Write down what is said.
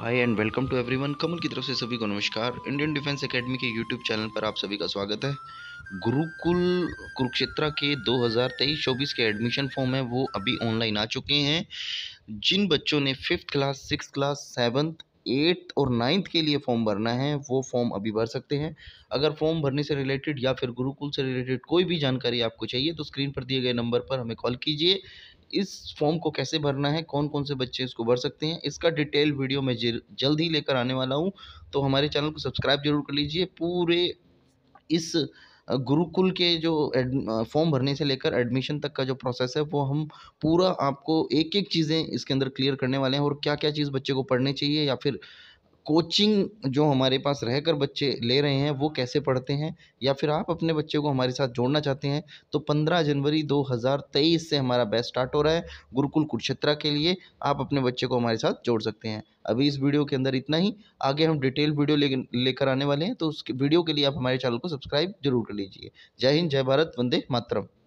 hi and welcome to everyone Kamal की तरफ से सभी को नमस्कार इंडियन डिफेंस एकेडमी के यूट्यूब चैनल पर आप सभी का स्वागत है गुरुकुल कुरुक्षेत्रा के 2023-24 के एडमिशन फॉर्म है वो अभी ऑनलाइन आ चुके हैं जिन बच्चों ने fifth class six class seventh eighth और नाइन्थ के लिए फॉर्म भरना है वो फॉर्म अभी भर सकते हैं अगर फॉर्म भरने से रिलेटेड या फिर गुरुकुल से रिलेटेड कोई भी जानकारी आपको चाहिए तो स्क्रीन पर दिए गए नंबर पर हमें कॉल कीजिए इस फॉर्म को कैसे भरना है कौन कौन से बच्चे इसको भर सकते हैं इसका डिटेल वीडियो मैं जल्द ही लेकर आने वाला हूँ तो हमारे चैनल को सब्सक्राइब जरूर कर लीजिए पूरे इस गुरुकुल के जो फॉर्म भरने से लेकर एडमिशन तक का जो प्रोसेस है वो हम पूरा आपको एक एक चीज़ें इसके अंदर क्लियर करने वाले हैं और क्या क्या चीज़ बच्चे को पढ़ने चाहिए या फिर कोचिंग जो हमारे पास रहकर बच्चे ले रहे हैं वो कैसे पढ़ते हैं या फिर आप अपने बच्चे को हमारे साथ जोड़ना चाहते हैं तो पंद्रह जनवरी दो हज़ार तेईस से हमारा बैच स्टार्ट हो रहा है गुरुकुल कुरुक्षेत्रा के लिए आप अपने बच्चे को हमारे साथ जोड़ सकते हैं अभी इस वीडियो के अंदर इतना ही आगे हम डिटेल वीडियो ले लेकर आने वाले हैं तो उस वीडियो के लिए आप हमारे चैनल को सब्सक्राइब जरूर कर लीजिए जय हिंद जय भारत वंदे मातरम